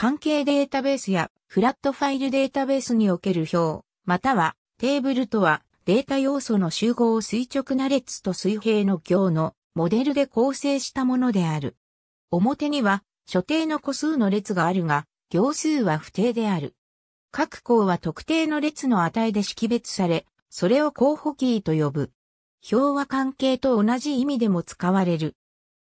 関係データベースやフラットファイルデータベースにおける表、またはテーブルとはデータ要素の集合を垂直な列と水平の行のモデルで構成したものである。表には所定の個数の列があるが、行数は不定である。各項は特定の列の値で識別され、それを候補キーと呼ぶ。表は関係と同じ意味でも使われる。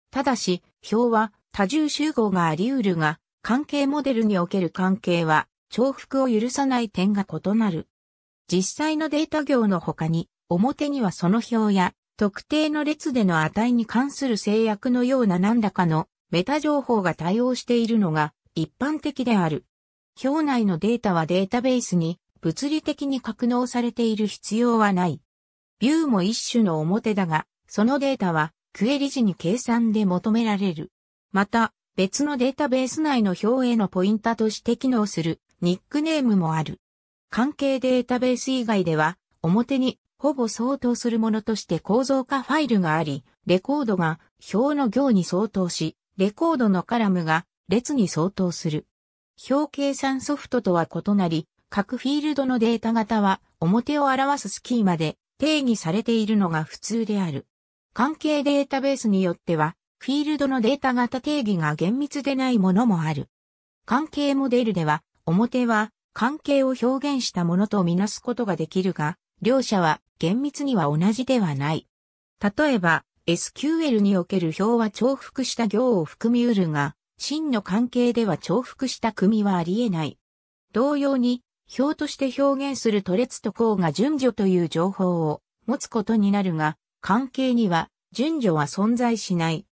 ただし、表は多重集合があり得るが、関係モデルにおける関係は、重複を許さない点が異なる。実際のデータ行の他に、表にはその表や、特定の列での値に関する制約のような何らかのメタ情報が対応しているのが一般的である。表内のデータはデータベースに物理的に格納されている必要はない。ビューも一種の表だが、そのデータはクエリ時に計算で求められる。また、別のデータベース内の表へのポインタとして機能するニックネームもある。関係データベース以外では、表にほぼ相当するものとして構造化ファイルがあり、レコードが表の行に相当し、レコードのカラムが列に相当する。表計算ソフトとは異なり、各フィールドのデータ型は表を表すスキーマで定義されているのが普通である。関係データベースによっては、フィールドのデータ型定義が厳密でないものもある。関係モデルでは、表は関係を表現したものとみなすことができるが、両者は厳密には同じではない。例えば、SQL における表は重複した行を含み得るが、真の関係では重複した組はあり得ない。同様に、表として表現するトレツと項が順序という情報を持つことになるが、関係には順序は存在しない。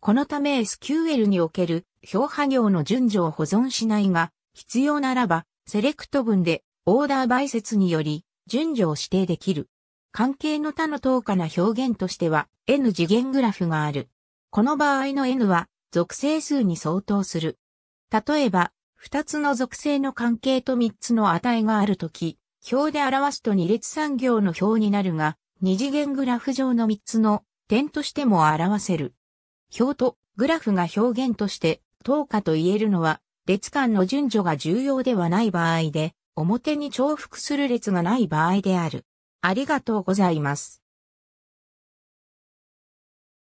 このため SQL における表波行の順序を保存しないが、必要ならば、セレクト文でオーダー倍説により順序を指定できる。関係の他の等価な表現としては N 次元グラフがある。この場合の N は属性数に相当する。例えば、2つの属性の関係と3つの値があるとき、表で表すと2列3行の表になるが、2次元グラフ上の3つの点としても表せる。表とグラフが表現として等価と言えるのは、列間の順序が重要ではない場合で、表に重複する列がない場合である。ありがとうございます。